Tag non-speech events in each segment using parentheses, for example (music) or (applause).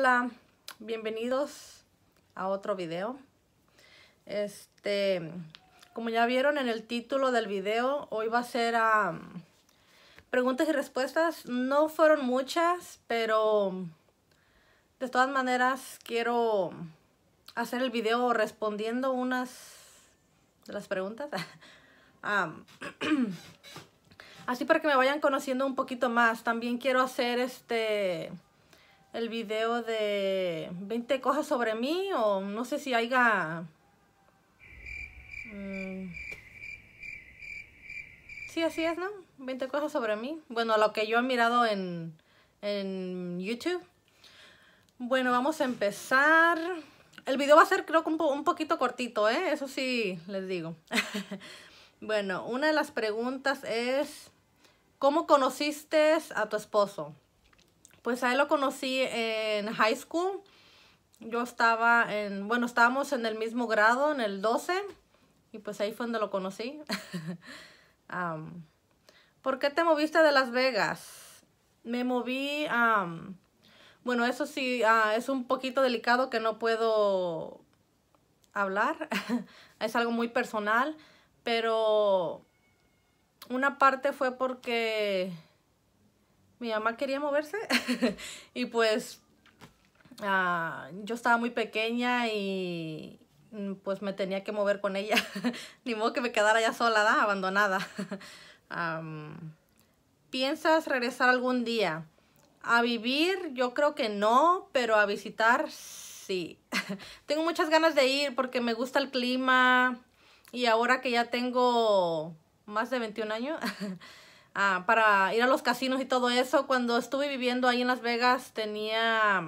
Hola, bienvenidos a otro video. Este, como ya vieron en el título del video, hoy va a ser preguntas y respuestas. No fueron muchas, pero de todas maneras quiero hacer el video respondiendo unas de las preguntas. (laughs) (clears throat) así para que me vayan conociendo un poquito más. También quiero hacer este el video de 20 cosas sobre mí o no sé si haya... Mm, sí, así es, ¿no? 20 cosas sobre mí. Bueno, lo que yo he mirado en, en YouTube. Bueno, vamos a empezar. El video va a ser creo que un, un poquito cortito, ¿eh? Eso sí, les digo. (laughs) bueno, una de las preguntas es, ¿cómo conociste a tu esposo? Pues ahí lo conocí en high school. Yo estaba en, bueno, estábamos en el mismo grado, en el 12. Y pues ahí fue donde lo conocí. (laughs) ¿Por qué te moviste de Las Vegas? Me moví, bueno, eso sí, ah, es un poquito delicado que no puedo hablar. (laughs) es algo muy personal, pero una parte fue porque mi mamá quería moverse (laughs) y pues ah, yo estaba muy pequeña y mm, pues me tenía que mover con ella. (laughs) Ni modo que me quedara ya sola, abandonada. (laughs) ¿Piensas regresar algún día? A vivir yo creo que no, pero a visitar sí. tengo muchas ganas de ir porque me gusta el clima y ahora que ya tengo más de 21 años, Ah, para ir a los casinos y todo eso. Cuando estuve viviendo ahí en Las Vegas tenía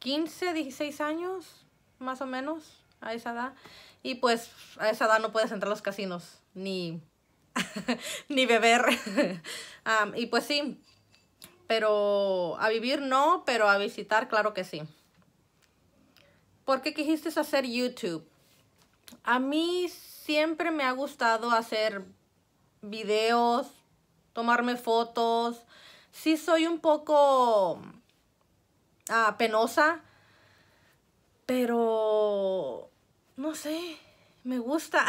15, mm, 16 años, más o menos, a esa edad. Y pues a esa edad no puedes entrar a los casinos, ni, (laughs) ni beber. (laughs) Ah, y pues sí, pero a vivir no, pero a visitar claro que sí. ¿Por qué quisiste hacer YouTube? A mí siempre me ha gustado hacer videos, tomarme fotos. Sí soy un poco ah, penosa, pero no sé, me gusta.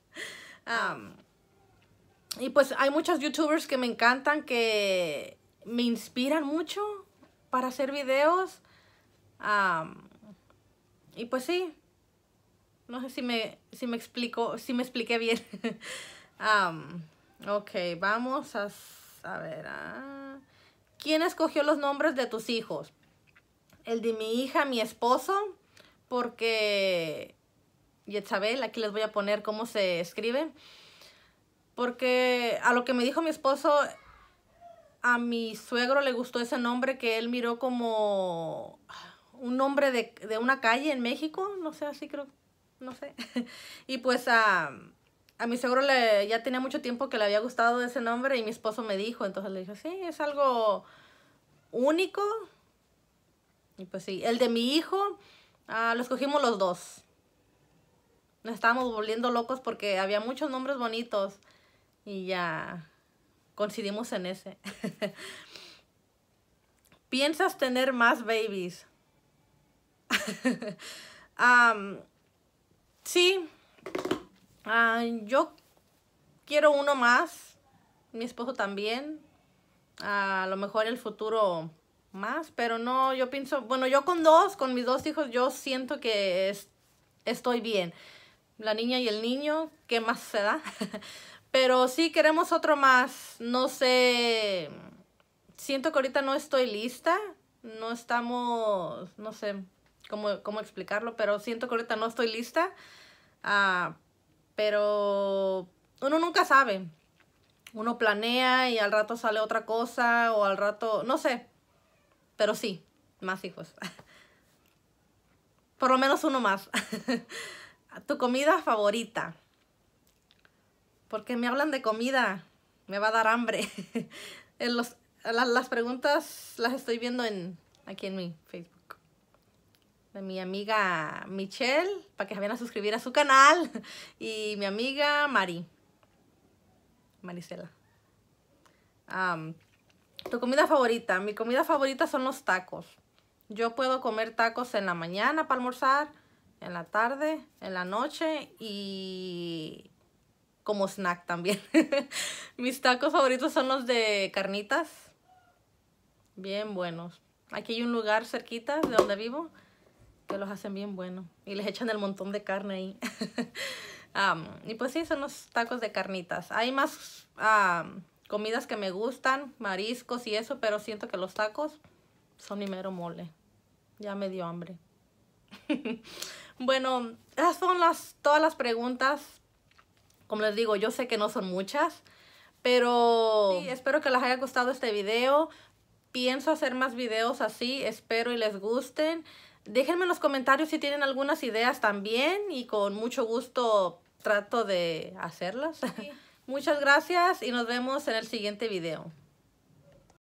(laughs) y pues hay muchos youtubers que me encantan, que me inspiran mucho para hacer videos. y pues sí, no sé si me, si me explico, si me expliqué bien. (laughs) Ok, vamos a, a ver. Ah. ¿Quién escogió los nombres de tus hijos? El de mi hija, mi esposo, porque Yetzabel, aquí les voy a poner cómo se escribe. Porque a lo que me dijo mi esposo, a mi suegro le gustó ese nombre que él miró como un nombre de, una calle en México, no sé, así creo, no sé. (laughs) y pues a a mi seguro le, ya tenía mucho tiempo que le había gustado ese nombre y mi esposo me dijo, entonces le dije, sí, es algo único. Y pues sí, el de mi hijo ah, lo escogimos los dos. Nos estábamos volviendo locos porque había muchos nombres bonitos y ya coincidimos en ese. (laughs) ¿Piensas tener más babies? (laughs) sí, Ah, yo quiero uno más, mi esposo también, a lo mejor el futuro más, pero no, yo pienso, bueno, yo con dos, con mis dos hijos, yo siento que estoy bien. La niña y el niño, ¿qué más se da? (laughs) pero sí queremos otro más, no sé, siento que ahorita no estoy lista, no estamos, no sé cómo, explicarlo, pero siento que ahorita no estoy lista. Ah, pero uno nunca sabe. Uno planea y al rato sale otra cosa o al rato, no sé, pero sí, más hijos. (laughs) Por lo menos uno más. (laughs) tu comida favorita. Porque me hablan de comida, me va a dar hambre. (laughs) en las, preguntas las estoy viendo en, aquí en mi Facebook mi amiga Michelle, para que se vayan a suscribir a su canal, (laughs) y mi amiga Mari, Maricela. ¿Tu comida favorita? Mi comida favorita son los tacos. Yo puedo comer tacos en la mañana para almorzar, en la tarde, en la noche y como snack también. (laughs) Mis tacos favoritos son los de carnitas. Bien buenos. Aquí hay un lugar cerquita de donde vivo que los hacen bien buenos y les echan el montón de carne ahí. (laughs) y pues sí, son los tacos de carnitas. Hay más comidas que me gustan, mariscos y eso, pero siento que los tacos son mi mero mole. Ya me dio hambre. (laughs) bueno, esas son las, todas las preguntas. Como les digo, yo sé que no son muchas, pero sí, espero que les haya gustado este video. Pienso hacer más videos así, espero y les gusten déjenme en los comentarios si tienen algunas ideas también y con mucho gusto trato de hacerlas. (laughs) Muchas gracias y nos vemos en el siguiente video.